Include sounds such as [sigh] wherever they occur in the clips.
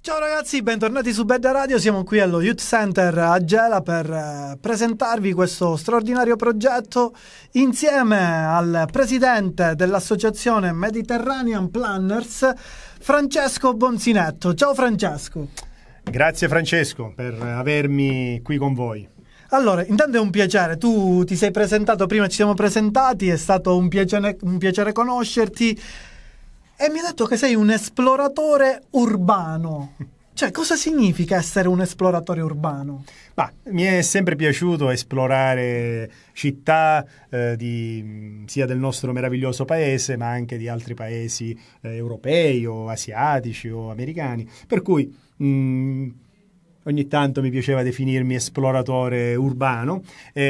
Ciao ragazzi, bentornati su Bedda Radio, siamo qui allo Youth Center a Gela per eh, presentarvi questo straordinario progetto insieme al presidente dell'associazione Mediterranean Planners, Francesco Bonsinetto. Ciao Francesco. Grazie Francesco per avermi qui con voi. Allora, intanto è un piacere, tu ti sei presentato prima, ci siamo presentati, è stato un piacere, un piacere conoscerti. E mi ha detto che sei un esploratore urbano. Cioè, cosa significa essere un esploratore urbano? Bah, mi è sempre piaciuto esplorare città eh, di, sia del nostro meraviglioso paese, ma anche di altri paesi eh, europei o asiatici o americani. Per cui... Mh, mm, ogni tanto mi piaceva definirmi esploratore urbano e,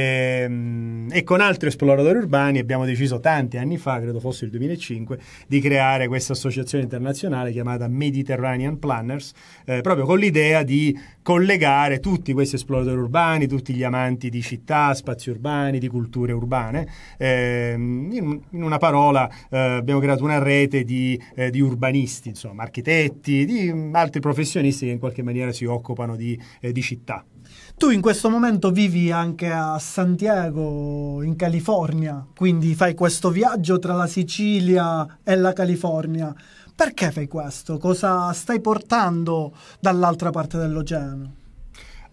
ehm, e con altri esploratori urbani abbiamo deciso tanti anni fa, credo fosse il 2005, di creare questa associazione internazionale chiamata Mediterranean Planners, eh, proprio con l'idea di collegare tutti questi esploratori urbani, tutti gli amanti di città, spazi urbani, di culture urbane. Eh, in, in, una parola eh, abbiamo creato una rete di, eh, di urbanisti, insomma, architetti, di mm, altri professionisti che in qualche maniera si occupano di di, eh, di città. Tu in questo momento vivi anche a Santiago, in California, quindi fai questo viaggio tra la Sicilia e la California. Perché fai questo? Cosa stai portando dall'altra parte dell'oceano?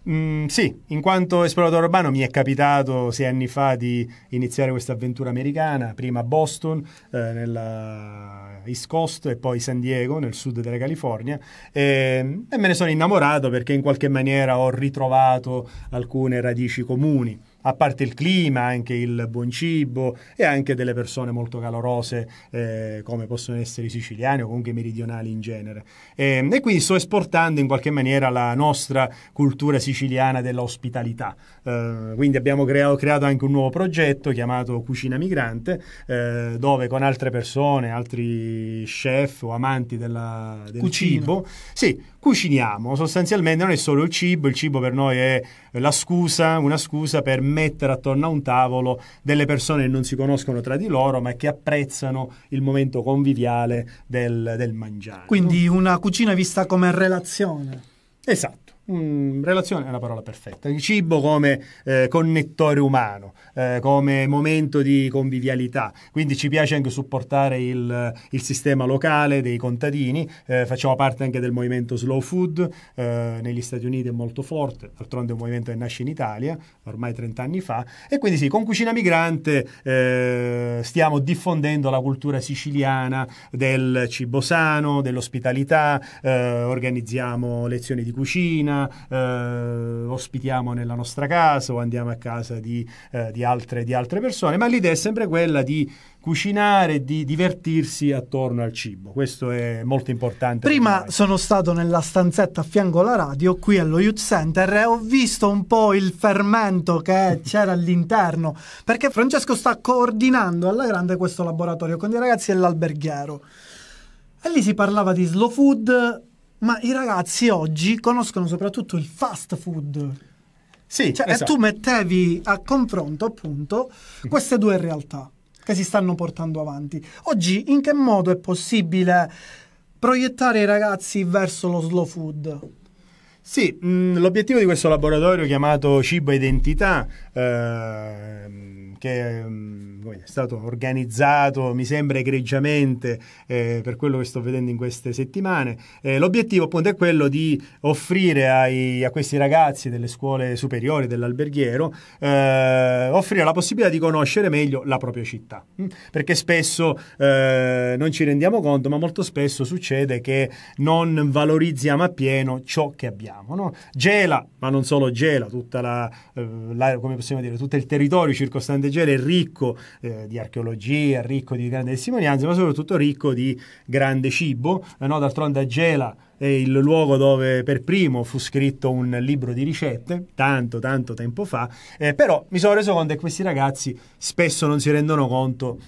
Mm, sì, in quanto esploratore urbano mi è capitato sei anni fa di iniziare questa avventura americana, prima a Boston, eh, nella East Coast e poi San Diego, nel sud della California, e, e me ne sono innamorato perché in qualche maniera ho ritrovato alcune radici comuni a parte il clima, anche il buon cibo e anche delle persone molto calorose eh, come possono essere i siciliani o comunque i meridionali in genere. E, ehm, e, quindi sto esportando in qualche maniera la nostra cultura siciliana dell'ospitalità. Eh, quindi abbiamo creato, creato, anche un nuovo progetto chiamato Cucina Migrante, eh, dove con altre persone, altri chef o amanti della, del Cucina. cibo, sì, cuciniamo, sostanzialmente non è solo il cibo, il cibo per noi è la scusa, una scusa per mettere attorno a un tavolo delle persone che non si conoscono tra di loro ma che apprezzano il momento conviviale del, del mangiare. Quindi una cucina vista come relazione. Esatto. Mm, relazione è una parola perfetta. Il cibo come eh, connettore umano, eh, come momento di convivialità. Quindi ci piace anche supportare il, il sistema locale dei contadini. Eh, facciamo parte anche del movimento slow food. Eh, negli Stati Uniti è molto forte, d'altronde è un movimento che nasce in Italia ormai 30 anni fa. E quindi sì, con Cucina Migrante eh, stiamo diffondendo la cultura siciliana del cibo sano, dell'ospitalità. Eh, organizziamo lezioni di cucina eh, ospitiamo nella nostra casa o andiamo a casa di, eh, di, altre, di altre persone, ma l'idea è sempre quella di cucinare, di divertirsi attorno al cibo. Questo è molto importante. Prima sono stato nella stanzetta a fianco alla radio, qui allo Youth Center, e ho visto un po' il fermento che c'era all'interno, perché Francesco sta coordinando alla grande questo laboratorio con i ragazzi dell'alberghiero. E lì si parlava di slow food, ma i ragazzi oggi conoscono soprattutto il fast food. Sì, cioè, esatto. E tu mettevi a confronto appunto queste due realtà che si stanno portando avanti. Oggi in che modo è possibile proiettare i ragazzi verso lo slow food? Sì, mh, mm, l'obiettivo di questo laboratorio chiamato Cibo Identità, eh, che mm, è stato organizzato, mi sembra egregiamente, eh, per quello che sto vedendo in queste settimane. Eh, l'obiettivo appunto è quello di offrire ai, a questi ragazzi delle scuole superiori, dell'alberghiero, eh, offrire la possibilità di conoscere meglio la propria città, mm? perché spesso eh, non ci rendiamo conto, ma molto spesso succede che non valorizziamo appieno ciò che abbiamo. No? Gela, ma non solo Gela, tutta la, eh, la, come possiamo dire, tutto il territorio circostante Gela è ricco eh, di archeologia, ricco di grandi testimonianze, ma soprattutto ricco di grande cibo. Eh, no? D'altronde a Gela è il luogo dove per primo fu scritto un libro di ricette, tanto tanto tempo fa, eh, però mi sono reso conto che questi ragazzi spesso non si rendono conto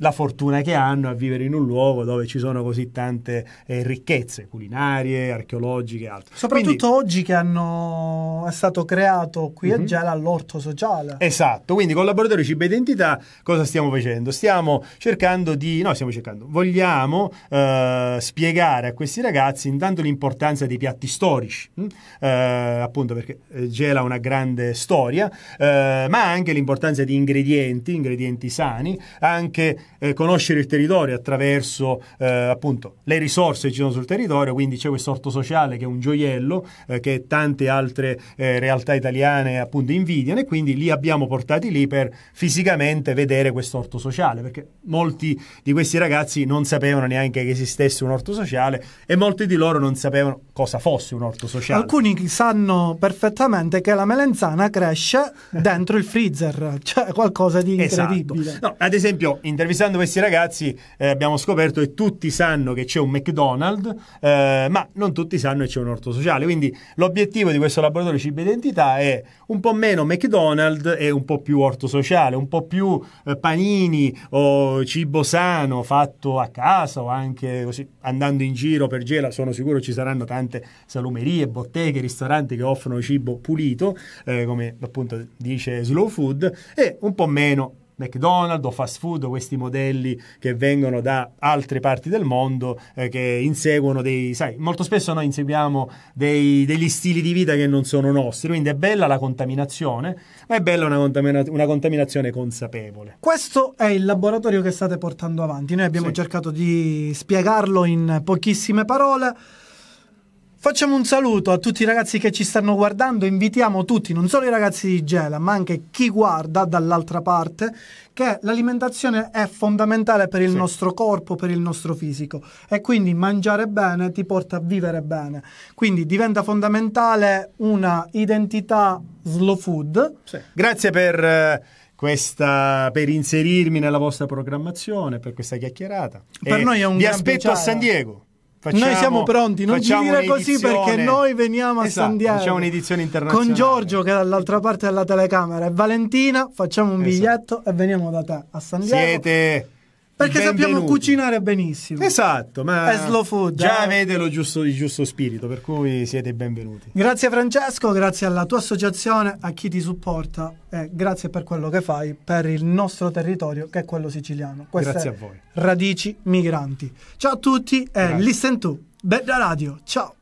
la fortuna che hanno a vivere in un luogo dove ci sono così tante eh, ricchezze culinarie, archeologiche e altro. Soprattutto quindi, oggi che hanno, è stato creato qui uh-huh. a mhm. Gela l'orto sociale. Esatto, quindi con il Cibo Identità cosa stiamo facendo? Stiamo cercando di, no stiamo cercando, vogliamo eh, spiegare a questi ragazzi intanto l'importanza dei piatti storici, mm? eh, appunto perché eh, Gela ha una grande storia, eh, ma anche l'importanza di ingredienti, ingredienti sani, anche eh, conoscere il territorio attraverso eh, appunto le risorse che ci sono sul territorio, quindi c'è questo orto sociale che è un gioiello eh, che tante altre eh, realtà italiane appunto invidiano e quindi li abbiamo portati lì per fisicamente vedere questo orto sociale, perché molti di questi ragazzi non sapevano neanche che esistesse un orto sociale e molti di loro non sapevano cosa fosse un orto sociale. Alcuni sanno perfettamente che la melanzana cresce [laughs] dentro il freezer, cioè qualcosa di esatto. incredibile. Esatto. No, ad esempio, intervistando intervistando questi ragazzi eh, abbiamo scoperto che tutti sanno che c'è un McDonald's, eh, ma non tutti sanno che c'è un orto sociale. Quindi l'obiettivo di questo laboratorio cibo identità è un po' meno McDonald's e un po' più orto sociale, un po' più eh, panini o cibo sano fatto a casa o anche così andando in giro per Gela. Sono sicuro ci saranno tante salumerie, botteghe, ristoranti che offrono cibo pulito, eh, come appunto dice Slow Food, e un po' meno McDonald's o fast food questi modelli che vengono da altre parti del mondo eh, che inseguono dei, sai, molto spesso noi inseguiamo dei, degli stili di vita che non sono nostri, quindi è bella la contaminazione, ma è bella una, contamina- una contaminazione consapevole. Questo è il laboratorio che state portando avanti, noi abbiamo sì. cercato di spiegarlo in pochissime parole. Facciamo un saluto a tutti i ragazzi che ci stanno guardando, invitiamo tutti, non solo i ragazzi di Gela, ma anche chi guarda dall'altra parte, che l'alimentazione è fondamentale per il sì. nostro corpo, per il nostro fisico e quindi mangiare bene ti porta a vivere bene. Quindi diventa fondamentale una identità slow food. Sì. Grazie per eh, questa, per inserirmi nella vostra programmazione, per questa chiacchierata. Per e noi è un vi aspetto piacere. a San Diego. Facciamo, noi siamo pronti, non ci dire così perché noi veniamo esatto, a Sandiano. Facciamo un'edizione internazionale. Con Giorgio che è dall'altra parte della telecamera e Valentina, facciamo un esatto. biglietto e veniamo da te a Sandiano. Siete perché Benvenuti. sappiamo cucinare benissimo. Esatto, ma è slow food. Già eh? vede lo giusto, il giusto spirito, per cui siete benvenuti. Grazie Francesco, grazie alla tua associazione, a chi ti supporta e eh, grazie per quello che fai per il nostro territorio che è quello siciliano. Queste grazie a voi. Radici migranti. Ciao a tutti e eh, grazie. listen to Bella Radio. Ciao.